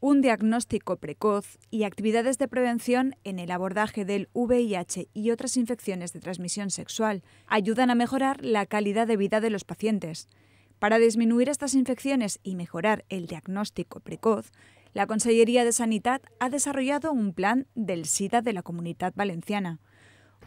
un diagnóstico precoz y actividades de prevención en el abordaje del VIH y otras infecciones de transmisión sexual ayudan a mejorar la calidad de vida de los pacientes. Para disminuir estas infecciones y mejorar el diagnóstico precoz, la Consellería de Sanidad ha desarrollado un plan del SIDA de la Comunidad Valenciana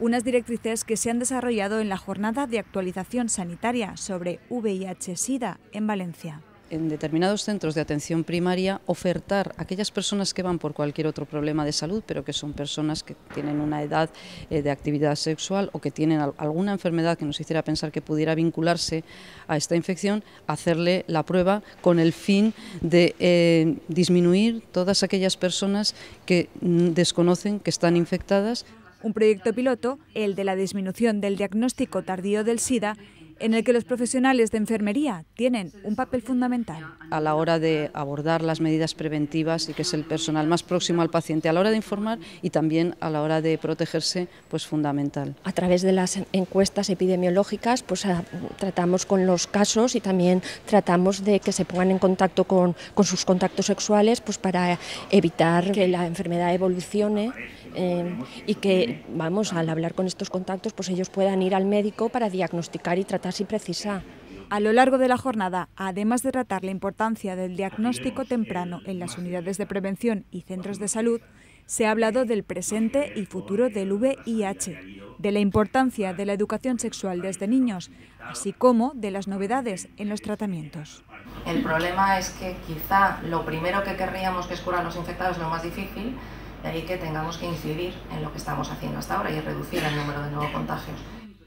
unas directrices que se han desarrollado en la jornada de actualización sanitaria sobre VIH-Sida en Valencia en determinados centros de atención primaria ofertar a aquellas personas que van por cualquier otro problema de salud, pero que son personas que tienen una edad eh, de actividad sexual o que tienen alguna enfermedad que nos hiciera pensar que pudiera vincularse a esta infección, hacerle la prueba con el fin de eh, disminuir todas aquellas personas que mm, desconocen que están infectadas. Un proyecto piloto, el de la disminución del diagnóstico tardío del SIDA, en el que los profesionales de enfermería tienen un papel fundamental. A la hora de abordar las medidas preventivas y que es el personal más próximo al paciente, a la hora de informar y también a la hora de protegerse, pues fundamental. A través de las encuestas epidemiológicas, pues ah, tratamos con los casos y también tratamos de que se pongan en contacto con, con sus contactos sexuales, pues para evitar que la enfermedad evolucione eh, y que, vamos, al hablar con estos contactos, pues ellos puedan ir al médico para diagnosticar y tratar precisa. A lo largo de la jornada, además de tratar la importancia del diagnóstico temprano en las unidades de prevención y centros de salud, se ha hablado del presente y futuro del VIH, de la importancia de la educación sexual desde niños, así como de las novedades en los tratamientos. El problema es que quizá lo primero que querríamos que es curar a los infectados es lo más difícil, de ahí que tengamos que incidir en lo que estamos haciendo hasta ahora y reducir el número de nuevos contagios.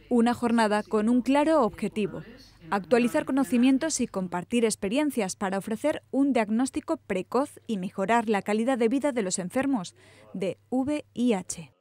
Una jornada con un claro objetivo, actualizar conocimientos y compartir experiencias para ofrecer un diagnóstico precoz y mejorar la calidad de vida de los enfermos de VIH.